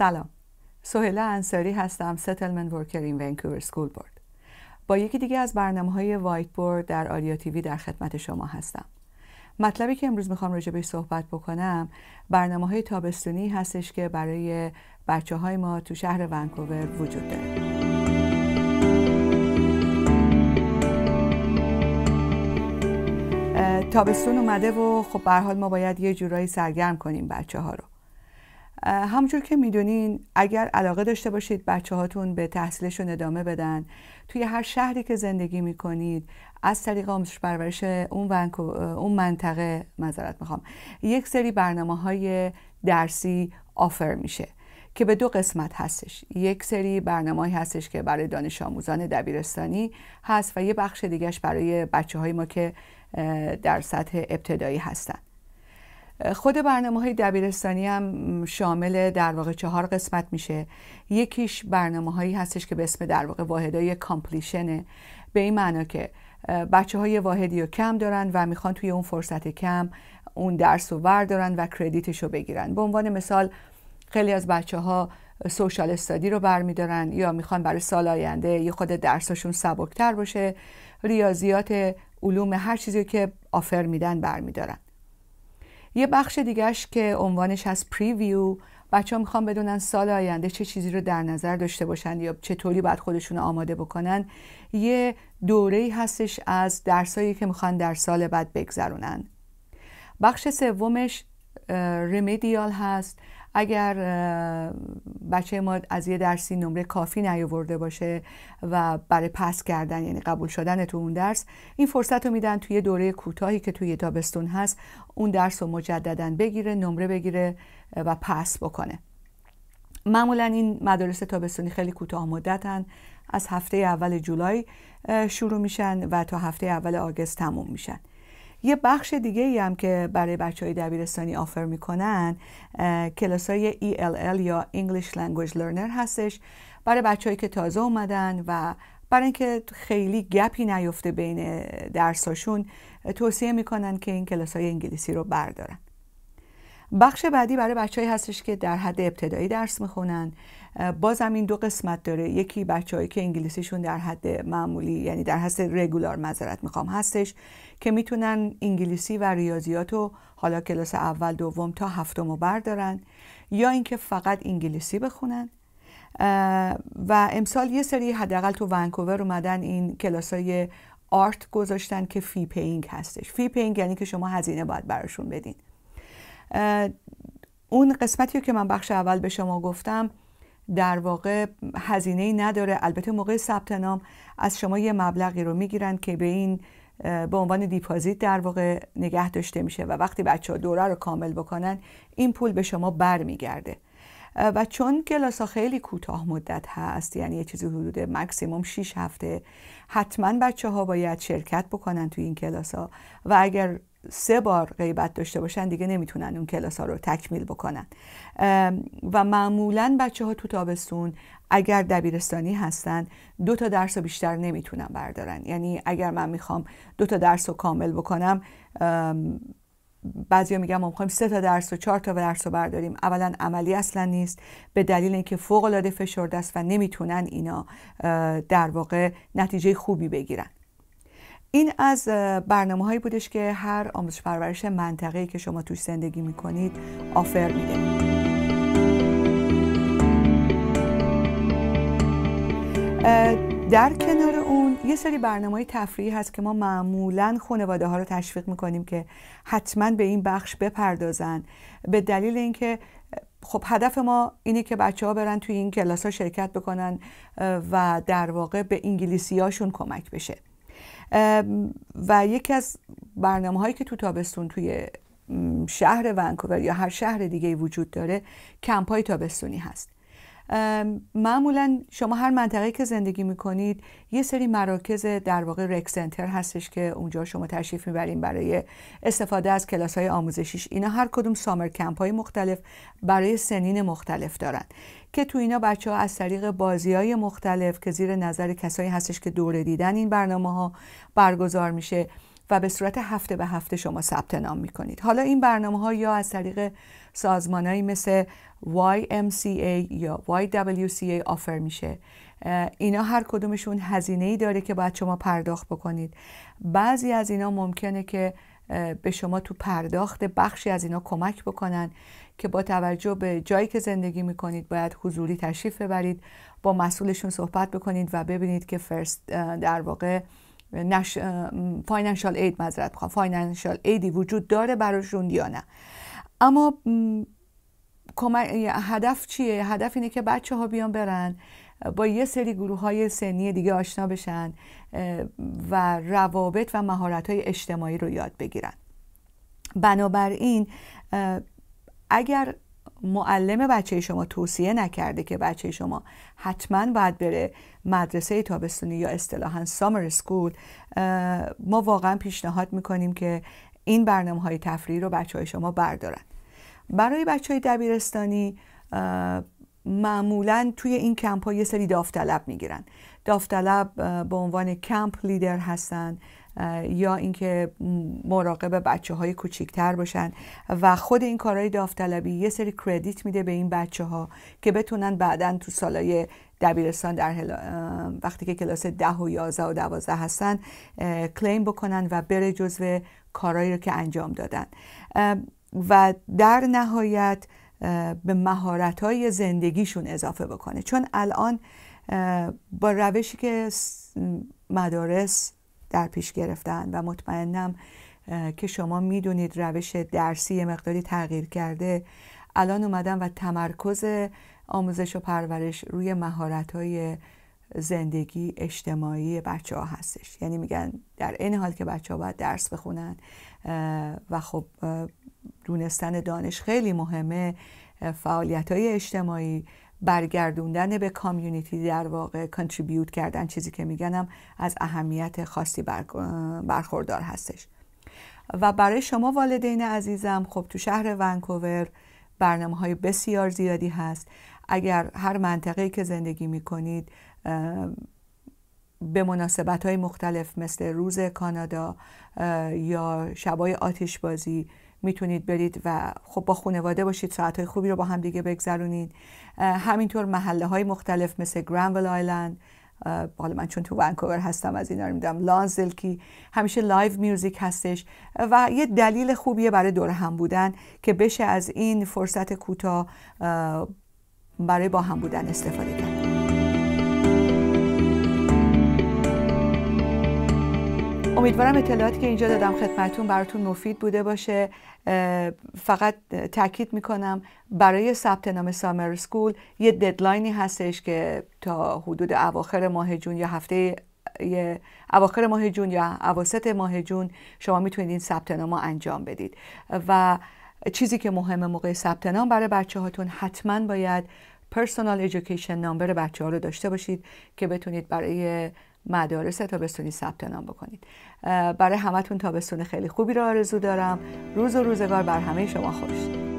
سلام سهیلا انصاری هستم ستلمن ورکر این ونکوور سکول بورد با یکی دیگه از برنامه های وایت بورد در آریا تیوی در خدمت شما هستم مطلبی که امروز میخوام راجع بهش صحبت بکنم برنامه های تابستونی هستش که برای بچه های ما تو شهر ونکوور وجود داره تابستون اومده و خب به ما باید یه جورایی سرگرم کنیم بچه ها رو همجور که میدونین اگر علاقه داشته باشید بچه هاتون به تحصیلشون ادامه بدن توی هر شهری که زندگی میکنید از طریق آموزش پرورش اون, اون منطقه مذارت میخوام یک سری برنامه های درسی آفر میشه که به دو قسمت هستش یک سری برنامه هستش که برای دانش آموزان دبیرستانی هست و یه بخش دیگهش برای بچه های ما که در سطح ابتدایی هستن خود برنامه های دبیرستانی هم شامل در واقع چهار قسمت میشه یکیش برنامه هایی هستش که به اسم در واقع های کامپلیشنه به این معنا که بچه های واحدی رو کم دارن و میخوان توی اون فرصت کم اون درس رو وردارن و کردیتش رو بگیرن به عنوان مثال خیلی از بچه ها سوشال استادی رو برمیدارن یا میخوان برای سال آینده یه خود درساشون سبکتر باشه ریاضیات علوم هر چیزی که آفر میدن برمیدارن یه بخش دیگهش که عنوانش از پریویو بچه ها میخوام بدونن سال آینده چه چیزی رو در نظر داشته باشن یا چطوری باید خودشون آماده بکنن یه دوره هستش از درسایی که میخوان در سال بعد بگذرونن بخش سومش رمدیال هست اگر بچه ما از یه درسی نمره کافی نیاورده باشه و برای پس کردن یعنی قبول شدن تو اون درس این فرصت رو میدن توی دوره کوتاهی که توی تابستون هست اون درس رو مجددا بگیره نمره بگیره و پس بکنه معمولا این مدارس تابستانی خیلی کوتاه مدتن از هفته اول جولای شروع میشن و تا هفته اول آگست تموم میشن یه بخش دیگه ای هم که برای بچه های دبیرستانی آفر میکنن کلاس های ELL یا English Language Learner هستش برای بچههایی که تازه اومدن و برای اینکه خیلی گپی نیفته بین درساشون توصیه میکنن که این کلاس های انگلیسی رو بردارن بخش بعدی برای بچه هستش که در حد ابتدایی درس میخونن بازم این دو قسمت داره یکی بچههایی که انگلیسیشون در حد معمولی یعنی در حد رگولار مذارت میخوام هستش که میتونن انگلیسی و ریاضیات رو حالا کلاس اول دوم تا هفتم رو بردارن یا اینکه فقط انگلیسی بخونن و امسال یه سری حداقل تو ونکوور اومدن این کلاسای آرت گذاشتن که فی پینگ هستش فی پینگ یعنی که شما هزینه باید براشون بدین اون قسمتی که من بخش اول به شما گفتم در واقع هزینه ای نداره البته موقع ثبت نام از شما یه مبلغی رو میگیرن که به این به عنوان دیپازیت در واقع نگه داشته میشه و وقتی بچه ها دوره رو کامل بکنن این پول به شما برمیگرده و چون کلاس ها خیلی کوتاه مدت هست یعنی یه چیزی حدود مکسیموم 6 هفته حتما بچه ها باید شرکت بکنن توی این کلاس ها و اگر سه بار غیبت داشته باشن دیگه نمیتونن اون کلاس ها رو تکمیل بکنن و معمولا بچه ها تو تابستون اگر دبیرستانی هستن دو تا درس رو بیشتر نمیتونن بردارن یعنی اگر من میخوام دو تا درس رو کامل بکنم بعضیا میگن ما میخوایم سه تا درس و چهار تا درس رو برداریم اولا عملی اصلا نیست به دلیل اینکه فوق العاده فشرده است و نمیتونن اینا در واقع نتیجه خوبی بگیرن این از برنامه هایی بودش که هر آموزش پرورش منطقه‌ای که شما توش زندگی میکنید آفر میده در کنار اون یه سری برنامه های تفریحی هست که ما معمولا خانواده ها رو تشویق میکنیم که حتما به این بخش بپردازن به دلیل اینکه خب هدف ما اینه که بچه ها برن توی این کلاس ها شرکت بکنن و در واقع به انگلیسی هاشون کمک بشه و یکی از برنامه هایی که تو تابستون توی شهر ونکوور یا هر شهر دیگه وجود داره کمپ های تابستونی هست معمولا شما هر منطقه که زندگی میکنید یه سری مراکز در واقع رک هستش که اونجا شما تشریف میبرین برای استفاده از کلاس های آموزشیش اینا هر کدوم سامر کمپ های مختلف برای سنین مختلف دارن که تو اینا بچه ها از طریق بازی های مختلف که زیر نظر کسایی هستش که دوره دیدن این برنامه ها برگزار میشه و به صورت هفته به هفته شما ثبت نام می کنید حالا این برنامه ها یا از طریق سازمانهایی مثل YMCA یا YWCA آفر میشه اینا هر کدومشون هزینه ای داره که باید شما پرداخت بکنید بعضی از اینا ممکنه که به شما تو پرداخت بخشی از اینا کمک بکنن که با توجه به جایی که زندگی میکنید باید حضوری تشریف ببرید با مسئولشون صحبت بکنید و ببینید که فرست در واقع نش... فاینانشال اید مذارت میخوام فاینانشال ایدی وجود داره براشون یا نه اما هدف چیه؟ هدف اینه که بچه ها بیان برن با یه سری گروه های سنی دیگه آشنا بشن و روابط و مهارت های اجتماعی رو یاد بگیرن بنابراین اگر معلم بچه شما توصیه نکرده که بچه شما حتما باید بره مدرسه تابستانی یا اصطلاحا سامر سکول ما واقعا پیشنهاد میکنیم که این برنامه های تفریحی رو بچه های شما بردارن برای بچه های دبیرستانی معمولا توی این کمپ ها یه سری داوطلب میگیرن داوطلب به عنوان کمپ لیدر هستن یا اینکه مراقب بچه های کوچیکتر باشن و خود این کارهای داوطلبی یه سری کردیت میده به این بچه ها که بتونن بعدا تو سالای دبیرستان در وقتی که کلاس ده و یازده و دوازده هستن کلیم بکنن و بره جزو کارهایی رو که انجام دادن و در نهایت به مهارت های زندگیشون اضافه بکنه چون الان با روشی که مدارس در پیش گرفتن و مطمئنم که شما میدونید روش درسی مقداری تغییر کرده الان اومدن و تمرکز آموزش و پرورش روی مهارت های زندگی اجتماعی بچه ها هستش یعنی میگن در این حال که بچه ها باید درس بخونن و خب دونستن دانش خیلی مهمه فعالیت های اجتماعی برگردوندن به کامیونیتی در واقع کانتریبیوت کردن چیزی که میگنم از اهمیت خاصی برخوردار هستش و برای شما والدین عزیزم خب تو شهر ونکوور برنامه های بسیار زیادی هست اگر هر منطقه که زندگی میکنید به مناسبت های مختلف مثل روز کانادا یا شبای آتشبازی میتونید برید و خب با خانواده باشید ساعتهای خوبی رو با هم دیگه بگذرونید همینطور محله های مختلف مثل گرانویل آیلند حالا من چون تو ونکوور هستم از اینا رو میدم لانزلکی همیشه لایو میوزیک هستش و یه دلیل خوبیه برای دور هم بودن که بشه از این فرصت کوتاه برای با هم بودن استفاده کرد امیدوارم اطلاعاتی که اینجا دادم خدمتون براتون مفید بوده باشه فقط تاکید میکنم برای ثبت نام سامر سکول یه ددلاینی هستش که تا حدود اواخر ماه جون یا هفته اواخر ماه جون یا اواسط ماه جون شما میتونید این ثبت نام انجام بدید و چیزی که مهمه موقع ثبت نام برای بچه هاتون حتما باید پرسونال ایژوکیشن نامبر بچه ها رو داشته باشید که بتونید برای مدارس تابستانی ثبت نام بکنید برای همتون تابستون خیلی خوبی را آرزو دارم روز و روزگار بر همه شما خوش